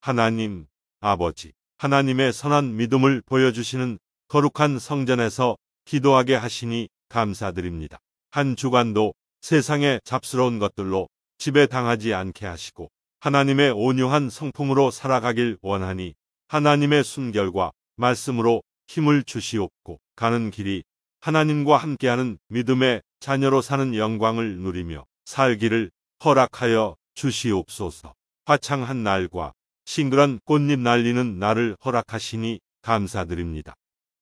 하나님 아버지 하나님의 선한 믿음을 보여주시는 거룩한 성전에서 기도하게 하시니 감사드립니다. 한 주간도 세상의 잡스러운 것들로 지배당하지 않게 하시고 하나님의 온유한 성품으로 살아가길 원하니 하나님의 순결과 말씀으로 힘을 주시옵고 가는 길이 하나님과 함께하는 믿음의 자녀로 사는 영광을 누리며 살기를 허락하여 주시옵소서. 화창한 날과 싱그런 꽃잎 날리는 나를 허락하시니 감사드립니다.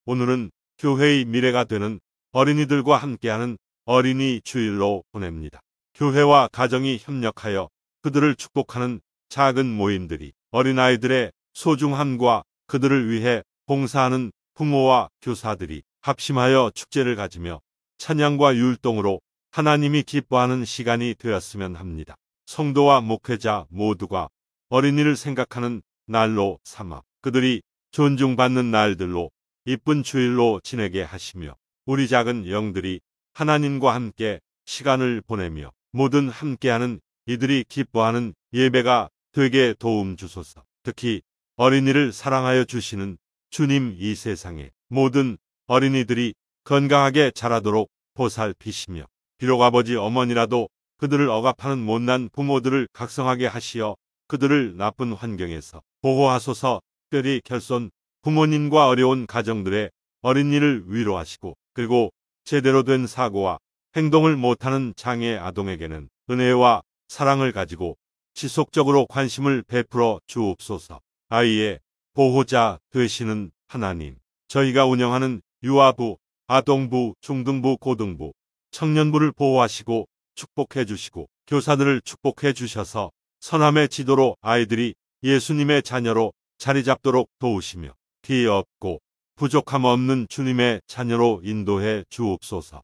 오늘은 교회의 미래가 되는 어린이들과 함께하는 어린이 주일로 보냅니다. 교회와 가정이 협력하여 그들을 축복하는 작은 모임들이 어린아이들의 소중함과 그들을 위해 봉사하는 부모와 교사들이 합심하여 축제를 가지며 찬양과 율동으로 하나님이 기뻐하는 시간이 되었으면 합니다. 성도와 목회자 모두가 어린이를 생각하는 날로 삼아 그들이 존중받는 날들로 이쁜 주일로 지내게 하시며 우리 작은 영들이 하나님과 함께 시간을 보내며 모든 함께하는 이들이 기뻐하는 예배가 되게 도움 주소서. 특히 어린이를 사랑하여 주시는 주님 이 세상에 모든 어린이들이 건강하게 자라도록 보살피시며 비록 아버지 어머니라도 그들을 억압하는 못난 부모들을 각성하게 하시어 그들을 나쁜 환경에서 보호하소서 특별히 결손 부모님과 어려운 가정들의 어린이를 위로하시고 그리고 제대로 된 사고와 행동을 못하는 장애 아동에게는 은혜와 사랑을 가지고 지속적으로 관심을 베풀어 주옵소서. 아이의 보호자 되시는 하나님. 저희가 운영하는 유아부, 아동부, 중등부, 고등부, 청년부를 보호하시고 축복해 주시고 교사들을 축복해 주셔서 선함의 지도로 아이들이 예수님의 자녀로 자리 잡도록 도우시며 뒤 없고 부족함 없는 주님의 자녀로 인도해 주옵소서.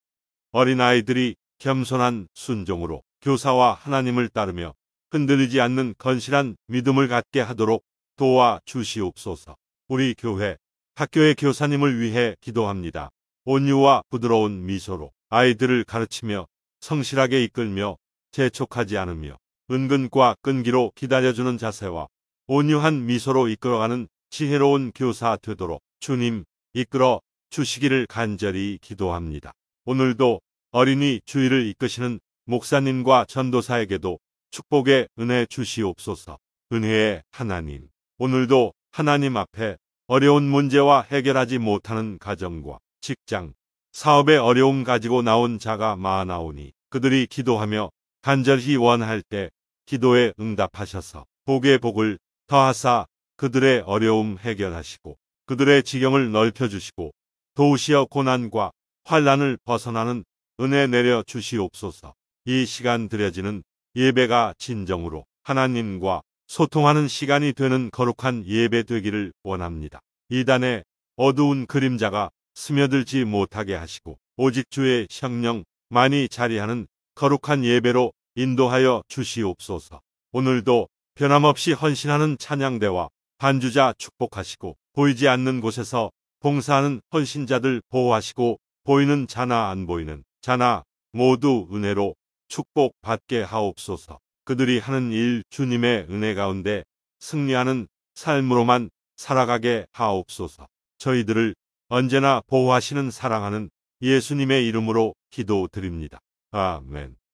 어린아이들이 겸손한 순종으로 교사와 하나님을 따르며 흔들리지 않는 건실한 믿음을 갖게 하도록 도와 주시옵소서. 우리 교회, 학교의 교사님을 위해 기도합니다. 온유와 부드러운 미소로 아이들을 가르치며 성실하게 이끌며 재촉하지 않으며 은근과 끈기로 기다려주는 자세와 온유한 미소로 이끌어가는 지혜로운 교사 되도록 주님 이끌어 주시기를 간절히 기도합니다. 오늘도 어린이 주의를 이끄시는 목사님과 전도사에게도 축복의 은혜 주시옵소서. 은혜의 하나님. 오늘도 하나님 앞에 어려운 문제와 해결하지 못하는 가정과 직장, 사업의 어려움 가지고 나온 자가 많아오니 그들이 기도하며 간절히 원할 때 기도에 응답하셔서 복의 복을 더하사 그들의 어려움 해결하시고 그들의 지경을 넓혀주시고 도우시어 고난과 환란을 벗어나는 은혜 내려 주시옵소서 이 시간 드려지는 예배가 진정으로 하나님과 소통하는 시간이 되는 거룩한 예배 되기를 원합니다. 이단에 어두운 그림자가 스며들지 못하게 하시고 오직 주의 성령 많이 자리하는 거룩한 예배로 인도하여 주시옵소서. 오늘도 변함없이 헌신하는 찬양대와 반주자 축복하시고 보이지 않는 곳에서 봉사하는 헌신자들 보호하시고 보이는 자나 안 보이는 자나 모두 은혜로 축복받게 하옵소서. 그들이 하는 일 주님의 은혜 가운데 승리하는 삶으로만 살아가게 하옵소서. 저희들을 언제나 보호하시는 사랑하는 예수님의 이름으로 기도드립니다. 아멘.